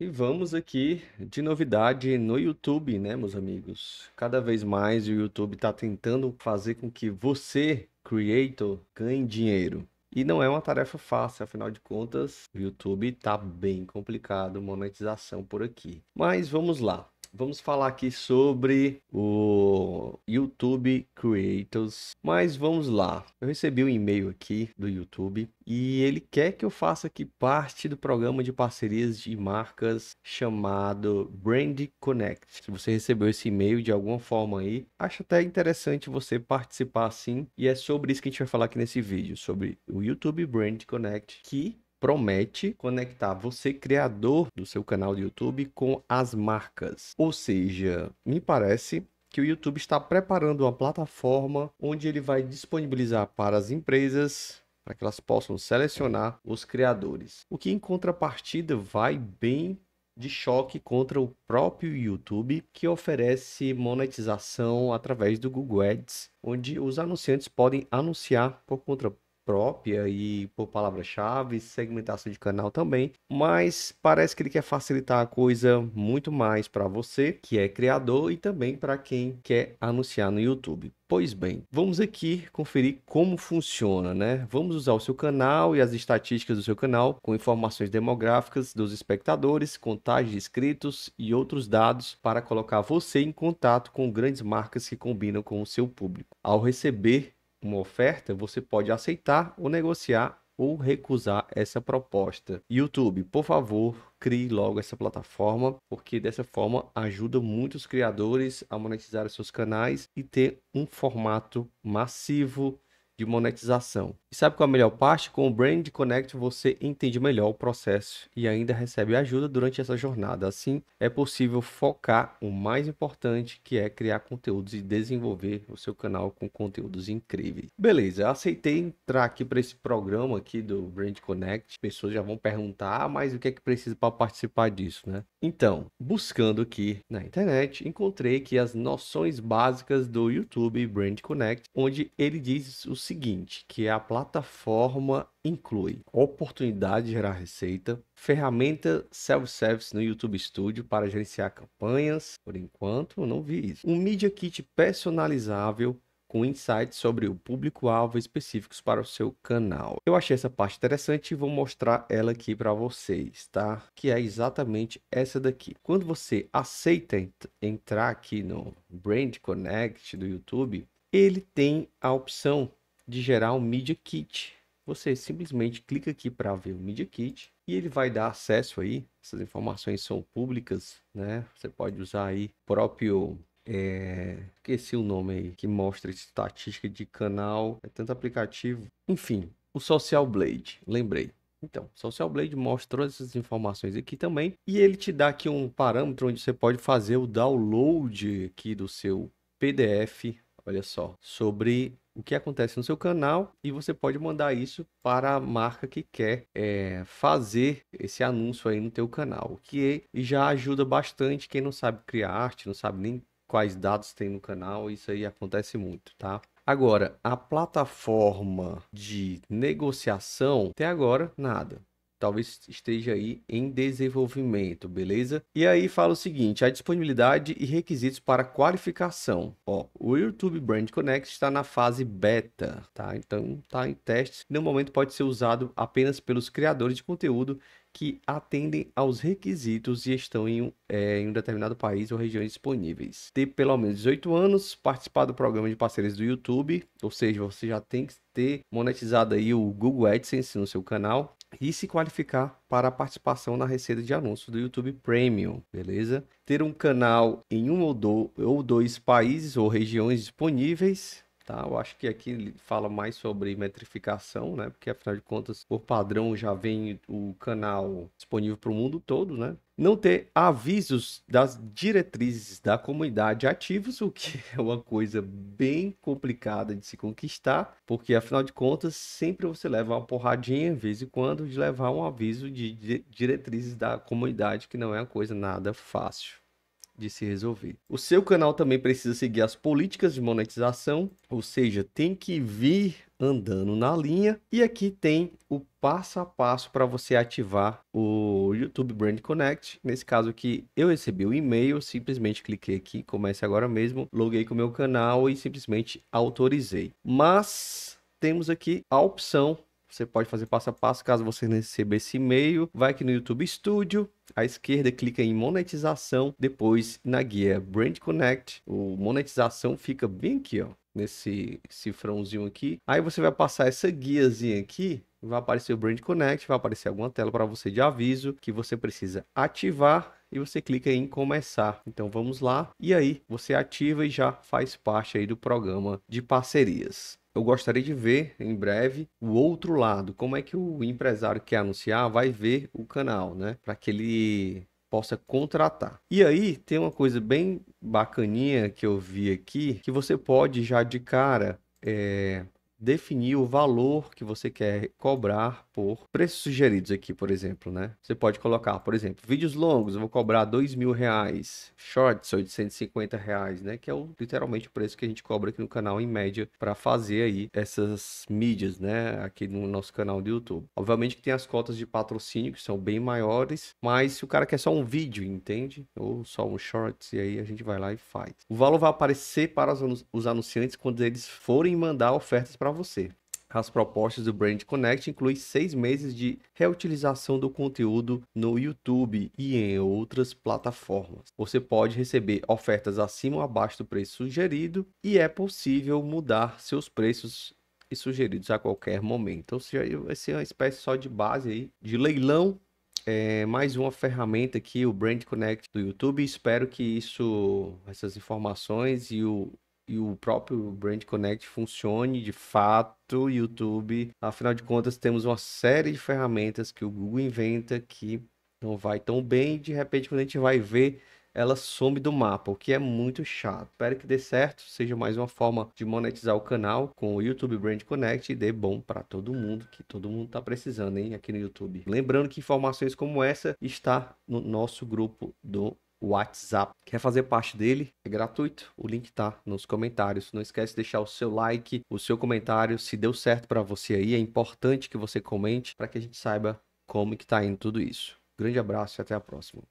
E vamos aqui de novidade no YouTube, né, meus amigos? Cada vez mais o YouTube está tentando fazer com que você, creator, ganhe dinheiro. E não é uma tarefa fácil, afinal de contas, o YouTube está bem complicado, monetização por aqui. Mas vamos lá. Vamos falar aqui sobre o YouTube Creators. Mas vamos lá. Eu recebi um e-mail aqui do YouTube e ele quer que eu faça aqui parte do programa de parcerias de marcas chamado Brand Connect. Se você recebeu esse e-mail de alguma forma aí, acho até interessante você participar sim. E é sobre isso que a gente vai falar aqui nesse vídeo, sobre o YouTube Brand Connect, que promete conectar você, criador do seu canal do YouTube, com as marcas. Ou seja, me parece que o YouTube está preparando uma plataforma onde ele vai disponibilizar para as empresas para que elas possam selecionar os criadores. O que em contrapartida vai bem de choque contra o próprio YouTube, que oferece monetização através do Google Ads, onde os anunciantes podem anunciar por conta própria e por palavra-chave, segmentação de canal também, mas parece que ele quer facilitar a coisa muito mais para você que é criador e também para quem quer anunciar no YouTube. Pois bem, vamos aqui conferir como funciona, né? Vamos usar o seu canal e as estatísticas do seu canal com informações demográficas dos espectadores, contagem de inscritos e outros dados para colocar você em contato com grandes marcas que combinam com o seu público. Ao receber uma oferta, você pode aceitar ou negociar ou recusar essa proposta. YouTube, por favor, crie logo essa plataforma, porque dessa forma ajuda muitos criadores a monetizar seus canais e ter um formato massivo de monetização. E sabe qual é a melhor parte? Com o Brand Connect você entende melhor o processo e ainda recebe ajuda durante essa jornada. Assim, é possível focar o mais importante, que é criar conteúdos e desenvolver o seu canal com conteúdos incríveis. Beleza, aceitei entrar aqui para esse programa aqui do Brand Connect. pessoas já vão perguntar, ah, mas o que é que precisa para participar disso, né? Então, buscando aqui na internet, encontrei que as noções básicas do YouTube Brand Connect, onde ele diz os seguinte, que a plataforma inclui oportunidade de gerar receita, ferramenta self-service no YouTube Studio para gerenciar campanhas, por enquanto não vi isso, um Media Kit personalizável com insights sobre o público-alvo específicos para o seu canal. Eu achei essa parte interessante e vou mostrar ela aqui para vocês, tá? Que é exatamente essa daqui. Quando você aceita ent entrar aqui no Brand Connect do YouTube, ele tem a opção de gerar um Media Kit. Você simplesmente clica aqui para ver o Media Kit e ele vai dar acesso aí. Essas informações são públicas, né? Você pode usar aí próprio é... esqueci o nome aí, que mostra estatística de canal, é tanto aplicativo. Enfim, o Social Blade, lembrei. Então, Social Blade mostrou essas informações aqui também e ele te dá aqui um parâmetro onde você pode fazer o download aqui do seu PDF, olha só, sobre o que acontece no seu canal e você pode mandar isso para a marca que quer é, fazer esse anúncio aí no teu canal, que é, já ajuda bastante quem não sabe criar arte, não sabe nem quais dados tem no canal, isso aí acontece muito, tá? Agora, a plataforma de negociação, até agora, nada talvez esteja aí em desenvolvimento, beleza? E aí fala o seguinte, a disponibilidade e requisitos para qualificação. Ó, o YouTube Brand Connect está na fase beta, tá? Então tá em teste. No momento pode ser usado apenas pelos criadores de conteúdo que atendem aos requisitos e estão em, é, em um determinado país ou região disponíveis. Ter pelo menos 18 anos, participar do programa de parceiros do YouTube, ou seja, você já tem que ter monetizado aí o Google AdSense no seu canal, e se qualificar para a participação na receita de anúncios do YouTube Premium, beleza? Ter um canal em um ou, ou dois países ou regiões disponíveis Tá? Eu acho que aqui ele fala mais sobre metrificação, né? Porque afinal de contas, por padrão já vem o canal disponível para o mundo todo, né? Não ter avisos das diretrizes da comunidade ativos, o que é uma coisa bem complicada de se conquistar, porque afinal de contas sempre você leva uma porradinha, de vez em quando, de levar um aviso de diretrizes da comunidade, que não é uma coisa nada fácil de se resolver. O seu canal também precisa seguir as políticas de monetização, ou seja, tem que vir andando na linha. E aqui tem o passo a passo para você ativar o YouTube Brand Connect. Nesse caso aqui, eu recebi o um e-mail, simplesmente cliquei aqui, comece agora mesmo, loguei com o meu canal e simplesmente autorizei. Mas temos aqui a opção você pode fazer passo a passo caso você receba esse e-mail. Vai aqui no YouTube Studio, à esquerda clica em monetização, depois na guia Brand Connect, o monetização fica bem aqui, ó, nesse cifrãozinho aqui. Aí você vai passar essa guiazinha aqui vai aparecer o Brand Connect, vai aparecer alguma tela para você de aviso que você precisa ativar e você clica em começar. Então vamos lá. E aí, você ativa e já faz parte aí do programa de parcerias eu gostaria de ver em breve o outro lado. Como é que o empresário que quer anunciar vai ver o canal, né? Para que ele possa contratar. E aí tem uma coisa bem bacaninha que eu vi aqui, que você pode já de cara é, definir o valor que você quer cobrar por preços sugeridos aqui, por exemplo, né? Você pode colocar, por exemplo, vídeos longos, eu vou cobrar dois mil reais, shorts 850 reais, né? Que é o, literalmente o preço que a gente cobra aqui no canal em média para fazer aí essas mídias, né? Aqui no nosso canal do YouTube. Obviamente que tem as cotas de patrocínio que são bem maiores, mas se o cara quer só um vídeo, entende? Ou só um shorts, e aí a gente vai lá e faz. O valor vai aparecer para os anunciantes quando eles forem mandar ofertas para você. As propostas do Brand Connect incluem seis meses de reutilização do conteúdo no YouTube e em outras plataformas. Você pode receber ofertas acima ou abaixo do preço sugerido e é possível mudar seus preços e sugeridos a qualquer momento. Ou seja, vai ser é uma espécie só de base aí, de leilão. É mais uma ferramenta aqui, o Brand Connect do YouTube. Espero que isso, essas informações e o, e o próprio Brand Connect funcione de fato, YouTube. Afinal de contas, temos uma série de ferramentas que o Google inventa que não vai tão bem e de repente quando a gente vai ver ela some do mapa, o que é muito chato. Espero que dê certo, seja mais uma forma de monetizar o canal com o YouTube Brand Connect e dê bom para todo mundo, que todo mundo está precisando, hein, aqui no YouTube. Lembrando que informações como essa está no nosso grupo do WhatsApp. Quer fazer parte dele? É gratuito. O link tá nos comentários. Não esquece de deixar o seu like, o seu comentário. Se deu certo para você aí, é importante que você comente para que a gente saiba como que tá indo tudo isso. Grande abraço e até a próxima.